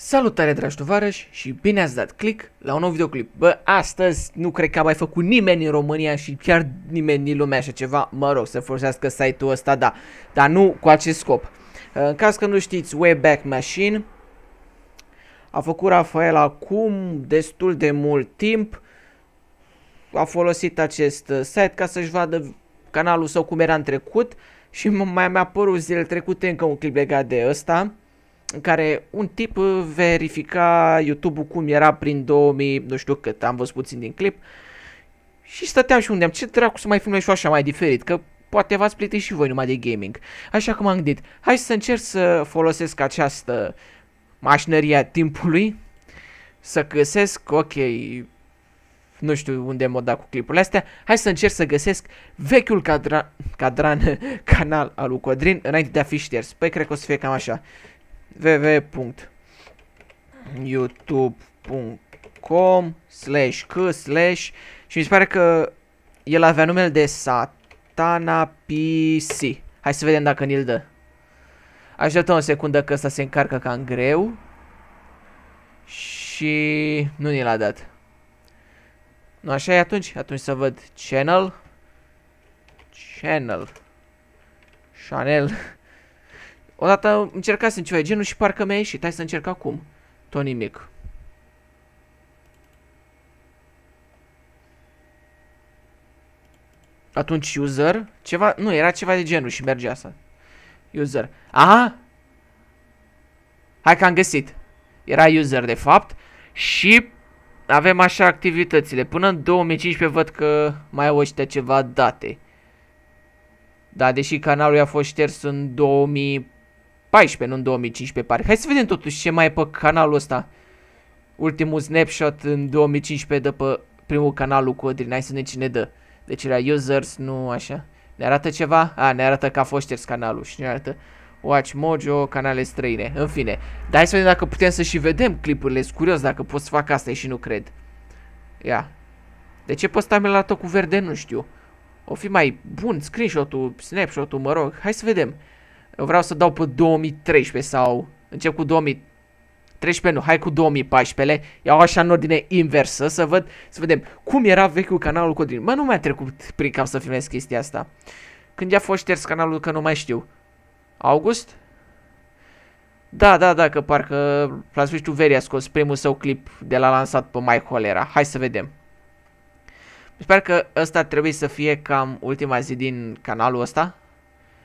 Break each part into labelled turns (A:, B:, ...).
A: Salutare dragi tovarăși și bine ați dat click la un nou videoclip. Bă, astăzi nu cred că a mai făcut nimeni în România și chiar nimeni din lumea așa ceva, mă rog, să folosească site-ul ăsta, da, dar nu cu acest scop. În caz că nu știți, Wayback Machine a făcut Rafael acum destul de mult timp, a folosit acest uh, site ca să-și vadă canalul său cum era în trecut și mai mi-a apărut zilele trecute încă un clip legat de ăsta în care un tip verifica YouTube-ul cum era prin 2000, nu știu cât, am văzut puțin din clip. Și stăteam și unde am, ce dracu să mai filmez și așa mai diferit, că poate v-ați plictit și voi numai de gaming. Așa că m-am gândit, hai să încerc să folosesc această mașinărie a timpului, să găsesc, ok, nu știu unde mă da cu clipurile astea, hai să încerc să găsesc vechiul cadra, cadran canal al lui Codrin înainte de a fi șters. Păi cred că o să fie cam așa www.youtube.com slash c slash și mi se pare că el avea numele de Satana PC. Hai să vedem dacă ni-l dă. Așteptăm o secundă că ăsta se încarcă cam greu. Și nu ni l-a dat. Nu așa e atunci? Atunci să văd channel. Channel. Chanel. Odată încercasem ceva genul și parcă mi-a ieșit. Hai să încerc acum. Tot nimic. Atunci user, ceva, nu, era ceva de genul și merge asta. User. Aha! Hai că am găsit. Era user de fapt și avem așa activitățile. Până în 2015 văd că mai au ăștia ceva date. Da, deși canalul a fost șters în 2000 2014, nu în 2015 pare. Hai să vedem totuși ce mai e pe canalul ăsta. Ultimul snapshot în 2015 după pe primul canal cu Odrin. Hai să ne cine dă. Deci era users, nu așa. Ne arată ceva? A, ne arată că a fost șters canalul și ne arată Watch Mojo, canale străine. În fine. Dar hai să vedem dacă putem să și vedem clipurile. Sunt curios dacă pot să fac asta și nu cred. Ia. De ce pe ăsta mi l cu verde? Nu știu. O fi mai bun screenshot-ul, snapshot-ul, mă rog. Hai să vedem. Eu vreau să dau pe 2013 sau încep cu 2013, nu, hai cu 2014 Iau așa în ordine inversă să văd, să vedem cum era vechiul canalul Codrin Mă, nu mi-a trecut prin cap să filmez chestia asta Când i-a fost șters canalul, că nu mai știu August? Da, da, da, că parcă la sfârșitul verii a scos primul său clip de la lansat pe mai Holera. Hai să vedem. Sper că ăsta trebuie să fie cam ultima zi din canalul ăsta.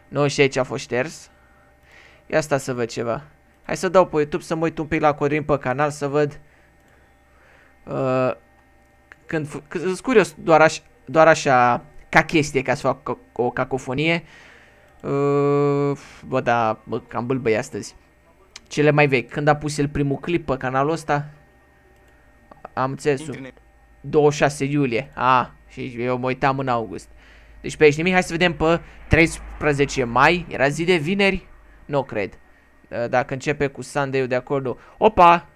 A: Nu, și aici a fost șters. Ia asta să văd ceva. Hai să dau pe YouTube să mă uit un pic la Codrin pe canal să văd. Uh, când, sunt curios doar, aș, doar așa ca chestie ca să fac o, o cacofonie. Uh, bă, da, bă, cam bâlbăi astăzi. Cele mai vechi. Când a pus el primul clip pe canalul ăsta? Am înțeles. 26 iulie. A, ah, și eu mă uitam în august. Deci pe aici nimic, hai să vedem pe 13 mai, era zi de vineri? Nu cred. Ă, dacă începe cu Sunday-ul de acolo. Opa!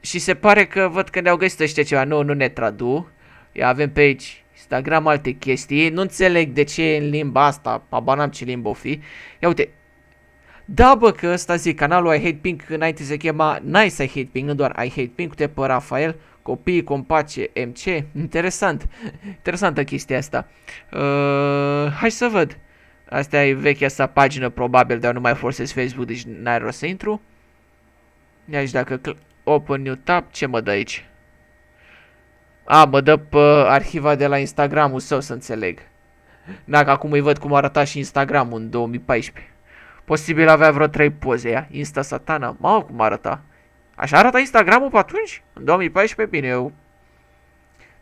A: Și se pare că văd că ne-au găsit ăștia ceva nu, nu ne tradu. Ia avem pe aici Instagram alte chestii. Nu înțeleg de ce e în limba asta, pa banam ce limbă o fi. Ia uite, da, bă, că ăsta zic, canalul I Hate Pink înainte se chema Nice I Hate Pink, nu doar I Hate Pink, uite pe Rafael, copii, compace, MC, interesant, interesantă chestia asta. Uh, hai să văd. Asta e vechea sa pagină, probabil, dar nu mai folosesc Facebook, deci n-ai rost să intru. Ia aici dacă open new tab, ce mă dă aici? A, mă dă pe arhiva de la Instagramul său, să înțeleg. Dacă acum îi văd cum arăta și Instagramul în 2014. Posibil avea vreo trei poze ea. Insta satana. Mamă cum arăta. Așa arăta Instagramul pe atunci? În 2014? Bine, eu...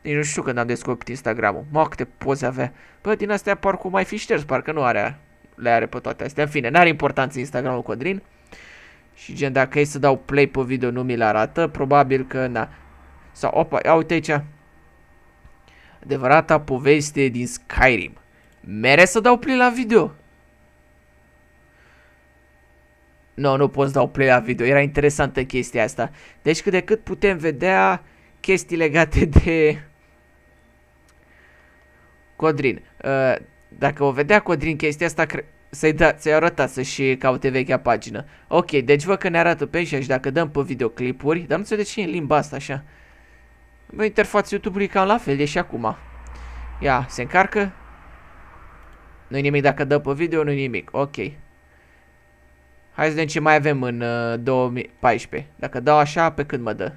A: Nici nu știu când am descoperit Instagramul. Mamă câte poze avea. Bă, din astea parcă mai fi șters. Parcă nu are... Le are pe toate astea. În fine, n-are importanță Instagramul Codrin. Și gen, dacă e să dau play pe video, nu mi-l arată. Probabil că, na. Sau, opa, ia uite aici. Adevărata poveste din Skyrim. Mere să dau play la video. Nu, no, nu pot să dau play la video, era interesantă chestia asta. Deci cât de cât putem vedea chestii legate de... Codrin. Uh, dacă o vedea Codrin chestia asta, să-i da, să arăta să-și caute vechea pagină. Ok, deci văd că ne arată pe aici și dacă dăm pe videoclipuri, dar nu știu de ce e în limba asta așa. Bă, interfața YouTube-ului cam la fel, e și acum. Ia, se încarcă. Nu-i nimic dacă dă pe video, nu-i nimic. Ok. Hai să vedem ce mai avem în uh, 2014. Dacă dau așa, pe când mă dă?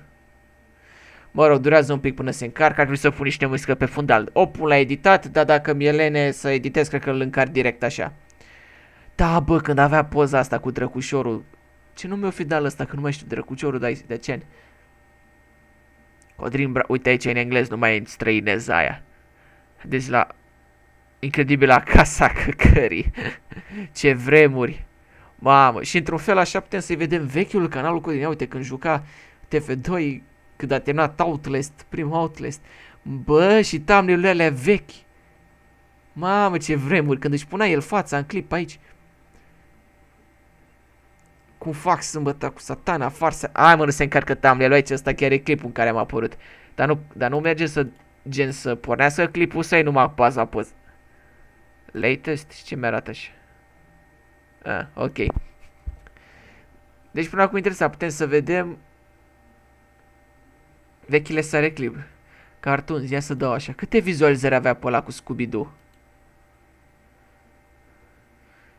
A: Mă rog, durează un pic până se încarcă, ar trebui să pun niște muzică pe fundal. O pun la editat, dar dacă mi-e lene să editez, cred că îl încar direct așa. Da, bă, când avea poza asta cu drăcușorul. Ce nume dat ăsta, că nu mai știu, drăcușorul dar de ce? Codrin Bra... Uite aici în englez, nu mai e în străineza aia. Deci la... Incredibil la casa căcării. ce vremuri. Mamă, și într-un fel așa putem să-i vedem vechiul canalul cu din uite, când juca TF2, când a terminat Outlast, primul Outlast, bă, și thumbnail alea vechi. Mamă, ce vremuri, când își punea el fața în clip aici. Cum fac sâmbătă cu satana, farsa? Ai mă, nu se încarcă thumbnail aici, ăsta chiar e clipul în care am apărut. Dar nu, dar nu merge să, gen, să pornească clipul să-i numai paza pus. Latest? Ce mi arată așa? Ah, ok. Deci până acum interesa, putem să vedem vechile sare clip. Cartoon, ia să dau așa. Câte vizualizări avea pe ăla cu Scooby-Doo?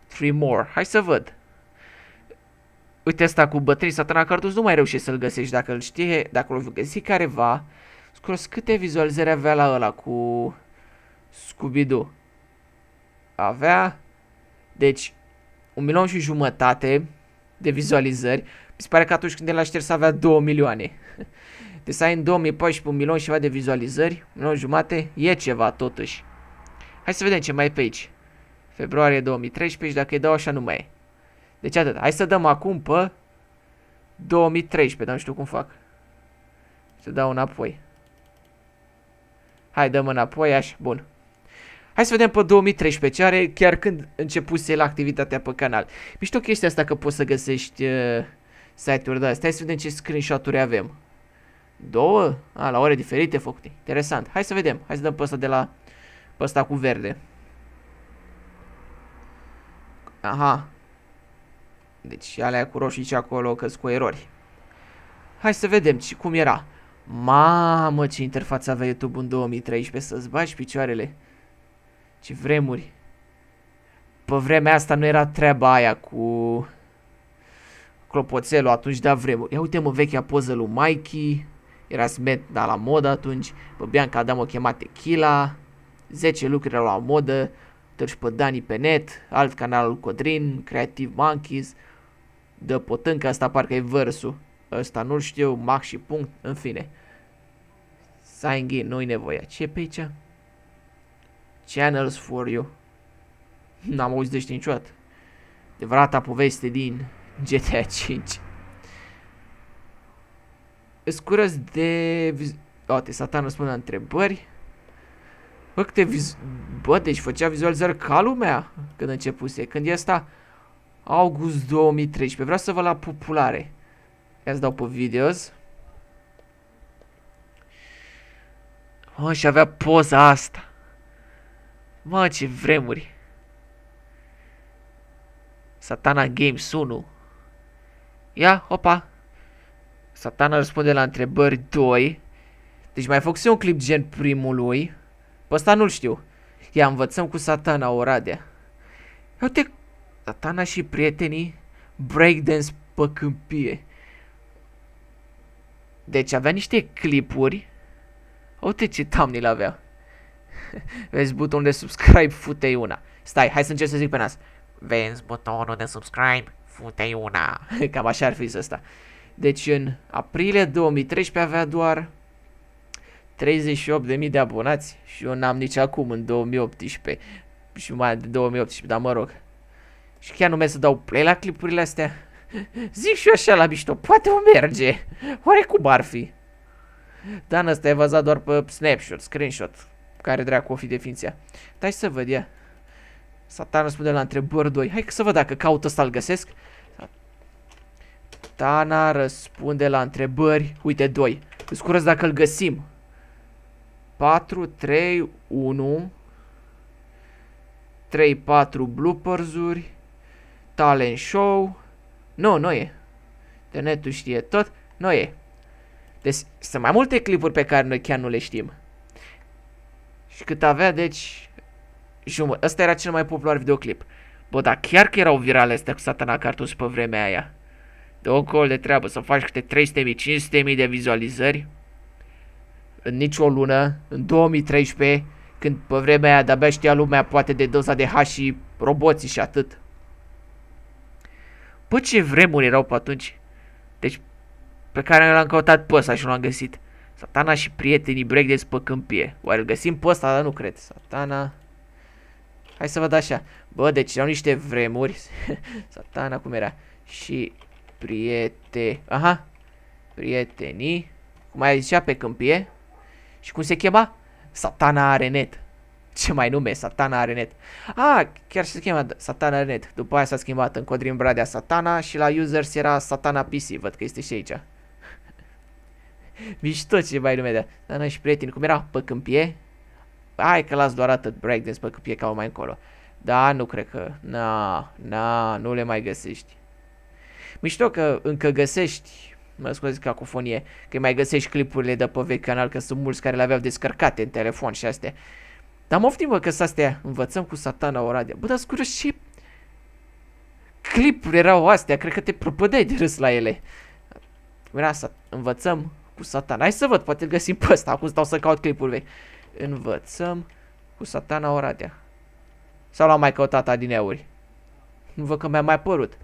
A: Three more. Hai să văd. Uite asta cu bătrâni satana cartus nu mai reușești să-l găsești dacă îl știe, dacă l-o găsi careva. Scros câte vizualizări avea la ăla cu Scooby-Doo. Avea... Deci, un milion și jumătate de vizualizări. Mi se pare că atunci când el a șters avea 2 milioane. Deci să ai în 2014 un milion și ceva de vizualizări, un milion jumate, e ceva totuși. Hai să vedem ce mai e pe aici. Februarie 2013 și dacă îi dau așa nu mai e. Deci atât. Hai să dăm acum pe 2013, dar nu știu cum fac. Să dau înapoi. Hai, dăm înapoi, așa, bun. Hai să vedem pe 2013 ce are, chiar când începuse el activitatea pe canal. Mișto chestia asta că poți să găsești uh, site-uri de astea. Hai să vedem ce screenshot-uri avem. Două? A, la ore diferite făcute. Interesant. Hai să vedem. Hai să dăm pe ăsta de la... pe ăsta cu verde. Aha. Deci alea cu roșii și acolo căs cu erori. Hai să vedem Ce cum era. Mamă ce interfață avea YouTube în 2013 să-ți bagi picioarele. Ce vremuri. Pe vremea asta nu era treaba aia cu clopoțelul atunci da vremuri. Ia uite mă vechea poză lui Mikey. Era smet, dar la modă atunci. Pe Bianca Adam o chema Tequila. 10 lucruri erau la modă. Târși pe Dani pe net. Alt canalul Codrin. Creative Monkeys. De potâncă asta parcă e versul. Ăsta nu știu. Max și punct. În fine. in, nu-i nevoia. Ce pe aici? Channels for You. N-am auzit de ăștia niciodată. Devărata poveste din GTA 5. Îți curăț de... Oate, satan răspunde la întrebări. Bă, câte viz... Bă, deci făcea vizualizări ca lumea când începuse. Când e asta? August 2013. Vreau să vă la populare. Ia să dau pe videos. Oh și avea poza asta. Mă, ce vremuri! Satana Games 1 Ia, opa! Satana răspunde la întrebări 2 Deci mai fac un clip gen primului Pe ăsta nu-l știu Ia, învățăm cu Satana Oradea Ia uite, Satana și prietenii breakdance pe câmpie Deci avea niște clipuri Uite ce thumbnail avea Vezi butonul de subscribe, fute una. Stai, hai să încerc să zic pe nas. Vezi butonul de subscribe, fute una. Cam așa ar fi asta. Deci în aprilie 2013 avea doar 38.000 de abonați și eu n-am nici acum în 2018 și mai de 2018, dar mă rog. Și chiar nu merg să dau play la clipurile astea. Zic și eu așa la mișto, poate o merge. Oare cum ar fi? Dan, asta e văzat doar pe snapshot, screenshot. Care dracu o fi definiția? Dai să văd, ia. Satan răspunde la întrebări 2. Hai să văd dacă caută să-l găsesc. Satana răspunde la întrebări. Uite, 2. Îți curăț dacă îl găsim. 4, 3, 1, 3, 4 bloopers-uri, talent show. Nu, nu e. Internetul știe tot. Nu e. Deci sunt mai multe clipuri pe care noi chiar nu le știm. Și cât avea, deci, jumătate. Ăsta era cel mai popular videoclip. Bă, dar chiar că erau virale astea cu satana cartus pe vremea aia. De un col de treabă să faci câte 300.000, 500.000 de vizualizări. În nicio lună, în 2013, când pe vremea aia de-abia știa lumea poate de doza de H și roboții și atât. Bă, ce vremuri erau pe atunci. Deci, pe care l-am căutat pe ăsta și nu l-am găsit. Satana și prietenii breakdance pe câmpie. Oare îl găsim pe ăsta, dar nu cred. Satana... Hai să văd așa. Bă, deci erau niște vremuri. Satana, cum era? Și priete... Aha. Prietenii. Cum ai zicea pe câmpie. Și cum se chema? Satana are net. Ce mai nume? Satana are net. Ah, chiar se chema Satana are net. După aia s-a schimbat în Codrin Bradea Satana și la users era Satana PC. Văd că este și aici. Mici tot ce mai lumea de Dar noi și prieteni, cum era pe câmpie? Hai că las doar atât breakdance pe câmpie ca mai încolo. Da, nu cred că... Na, na, nu le mai găsești. Mișto că încă găsești mă că cacofonie, că mai găsești clipurile de pe vechi canal, că sunt mulți care le aveau descărcate în telefon și astea. Dar moftim bă că astea învățăm cu satana Oradea. Bă, dar și ce clipuri erau astea, cred că te propădeai de râs la ele. Cum era asta, învățăm cu satana. Hai să văd, poate îl găsim pe ăsta. Acum stau să caut clipul vechi. Învățăm cu satana Oradea. Sau l-am mai căutat adineuri. Nu văd că mi-a mai părut.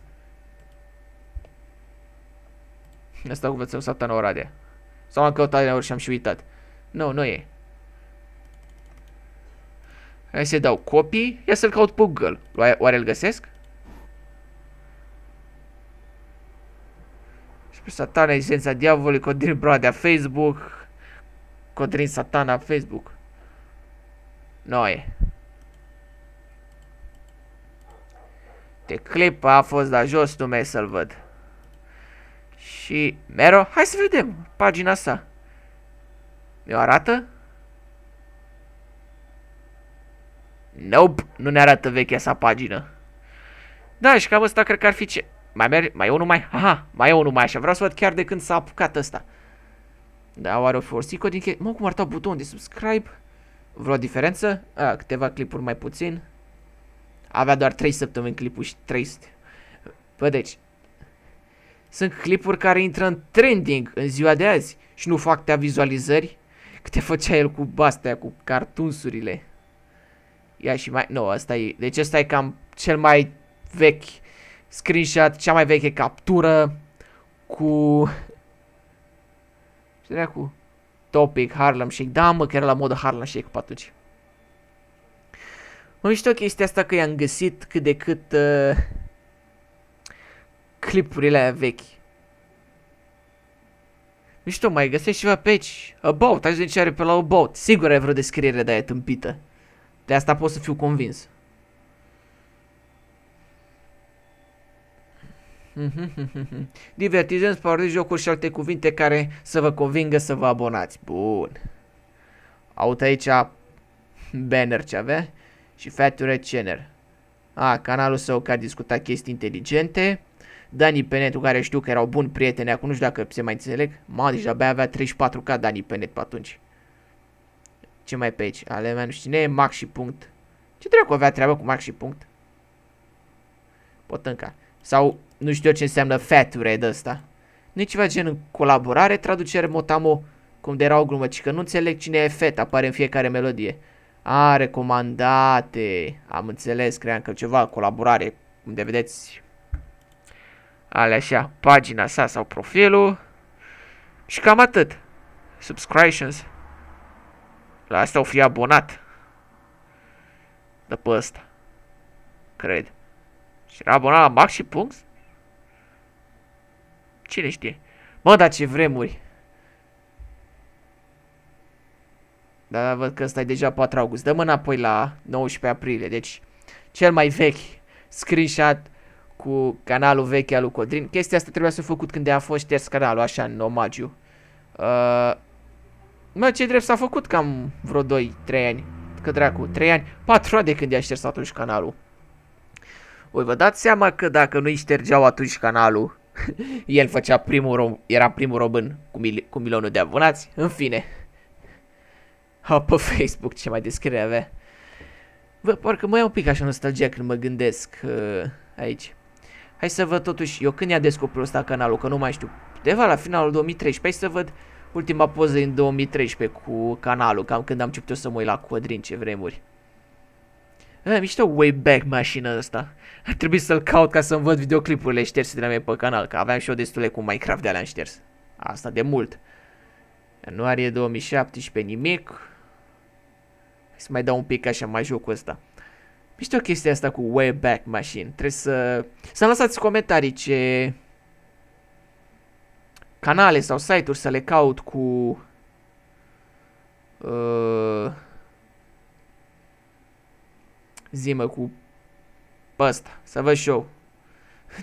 A: Asta cu învățăm satana Oradea. Sau am căutat adineuri și am și uitat. Nu, nu e. Hai să dau copii. Ia să-l caut pe Google. Oare îl găsesc? Satana, esența diavolului, Codrin Broadea, Facebook, Codrin Satana, Facebook. Noi. De clip a fost la jos, nu mai să-l văd. Și Mero, hai să vedem pagina sa. Mi-o arată? Nope, nu ne arată vechea sa pagină. Da, și cam asta cred că ar fi ce... Mai merge, mai e unul mai, aha, mai e unul mai așa, vreau să văd chiar de când s-a apucat ăsta. Da, oare o forsico din chestia, mă, cum arăta butonul de subscribe? Vreo diferență? A, câteva clipuri mai puțin. Avea doar 3 săptămâni clipul și 300. Bă, deci, sunt clipuri care intră în trending în ziua de azi și nu fac tea vizualizări. Câte făcea el cu bastea, cu cartunsurile. Ia și mai... Nu, asta e... Deci ăsta e cam cel mai vechi screenshot, cea mai veche captură cu... Ce era cu Topic, Harlem Shake, da mă, că era la modă Harlem Shake pe atunci. Mă mișto chestia asta că i-am găsit cât de cât uh, clipurile aia vechi. Mișto, mai găsești ceva pe aici. About, aș zice are pe la About. Sigur ai vreo descriere de aia tâmpită. De asta pot să fiu convins. Divertizăm parodii, jocuri și alte cuvinte care să vă convingă să vă abonați. Bun. Aut aici banner ce avea și Fat Channel. A, canalul său care discuta chestii inteligente. Dani Penet, care știu că erau buni prieteni, acum nu știu dacă se mai înțeleg. Mă, deci abia avea 34k Dani Penet pe atunci. Ce mai pe aici? Ale mea nu știu cine e, Max și punct. Ce dracu avea treabă cu Max și punct? Potânca. Sau nu știu ce înseamnă fature de ăsta. Nu e ceva gen în colaborare, traducere motamo, cum de era o glumă, ci că nu înțeleg cine e fet, apare în fiecare melodie. A, recomandate, am înțeles, cream că ceva, colaborare, cum de vedeți, ale așa, pagina sa sau profilul. Și cam atât. Subscriptions. La asta o fi abonat. După asta. Cred. Și era abonat la max și Cine știe? Mă, dar ce vremuri! Dar văd că ăsta e deja 4 august. Dăm înapoi la 19 aprilie. Deci, cel mai vechi screenshot cu canalul vechi al lui Codrin. Chestia asta trebuia să făcut când a fost șters canalul, așa, în omagiu. Uh, mă, ce drept s-a făcut cam vreo 2-3 ani. Că dracu, 3 ani, 4 ani de când i-a șters atunci canalul. Voi vă dați seama că dacă nu-i ștergeau atunci canalul, El făcea primul rom, era primul român cu, mil, cu milionul de abonați. În fine. Ha, pe Facebook ce mai descrie avea. Vă, parcă mai iau un pic așa nostalgia când mă gândesc uh, aici. Hai să văd totuși, eu când i-a descoperit ăsta canalul, că nu mai știu. Deva la finalul 2013, hai să văd ultima poză din 2013 cu canalul, cam când am început eu să mă uit la Codrin ce vremuri. A, mișto Wayback Machine ăsta. Ar trebui să-l caut ca să-mi văd videoclipurile șterse de la mine pe canal, că aveam și eu destule cu Minecraft de alea șters. Asta de mult. Ianuarie 2017, nimic. Hai să mai dau un pic așa mai cu ăsta. Mișto chestia asta cu Wayback Machine. Trebuie să... Să lăsați comentarii ce... Canale sau site-uri să le caut cu... Uh Zimă cu ăsta, să văd și eu.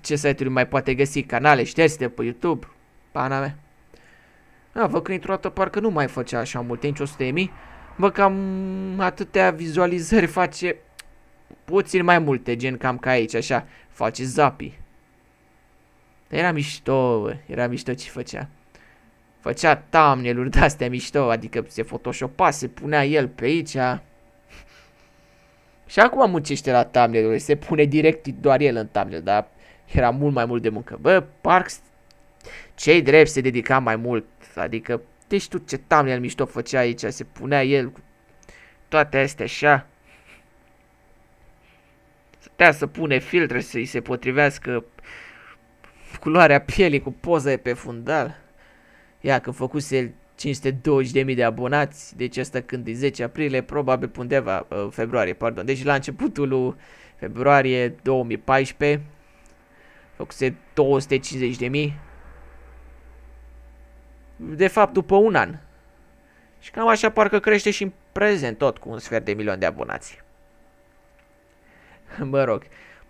A: Ce site-uri mai poate găsi? Canale șterse pe YouTube? Pana mea. A, văd că într-o dată parcă nu mai făcea așa multe, nici 100 de mii. Bă, cam atâtea vizualizări face puțin mai multe, gen cam ca aici, așa, face zapi. Dar era mișto, bă. era mișto ce făcea. Făcea thumbnail-uri de-astea mișto, adică se photoshopa, se punea el pe aici, și acum muncește la thumbnail se pune direct doar el în thumbnail, dar era mult mai mult de muncă. Bă, Parks, cei drept se dedica mai mult, adică, te deci tu ce thumbnail mișto făcea aici, se punea el cu toate astea așa. Stătea să pune filtre să-i se potrivească culoarea pielii cu poza pe fundal. Ia, când făcuse el 520.000 de abonați, deci asta când e 10 aprilie, probabil undeva, uh, februarie, pardon, deci la începutul lui februarie 2014, făcuse 250.000, de fapt după un an. Și cam așa parcă crește și în prezent tot cu un sfert de milion de abonați. mă rog,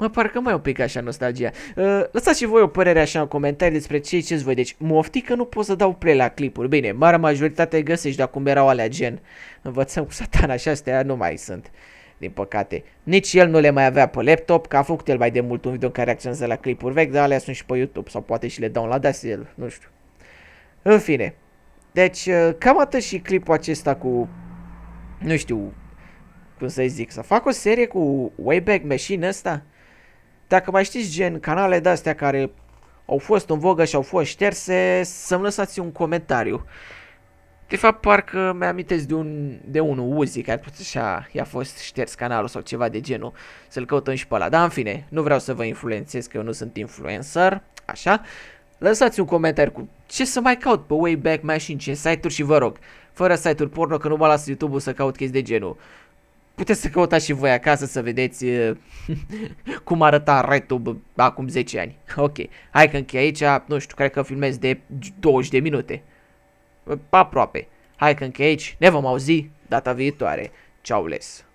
A: Mă parcă mai un pic așa nostalgia. Uh, lăsați și voi o părere așa în comentarii despre ce ziceți voi. Deci, mofti că nu pot să dau play la clipuri. Bine, marea majoritate găsești, dacă cum erau alea gen. Învățăm cu satan așa astea nu mai sunt. Din păcate. Nici el nu le mai avea pe laptop, că a făcut el mai de mult un video în care reacționează la clipuri vechi, dar alea sunt și pe YouTube sau poate și le la el, nu știu. În fine. Deci, uh, cam atât și clipul acesta cu, nu știu, cum să zic, să fac o serie cu Wayback Machine ăsta? Dacă mai știți gen canale de-astea care au fost în vogă și au fost șterse, să-mi lăsați un comentariu. De fapt, parcă mi-amintesc de, un, de unul, Uzi, care așa i-a fost șters canalul sau ceva de genul, să-l căutăm și pe ăla. Dar, în fine, nu vreau să vă influențez, că eu nu sunt influencer, așa. Lăsați un comentariu cu ce să mai caut pe Wayback Machine, ce site-uri și vă rog, fără site-uri porno, că nu mă las YouTube-ul să caut chestii de genul puteți să căutați și voi acasă să vedeți uh, cum arăta RedTube acum 10 ani. Ok, hai că închei aici, nu știu, cred că filmez de 20 de minute. Aproape. Hai că închei aici, ne vom auzi data viitoare. Ciao les!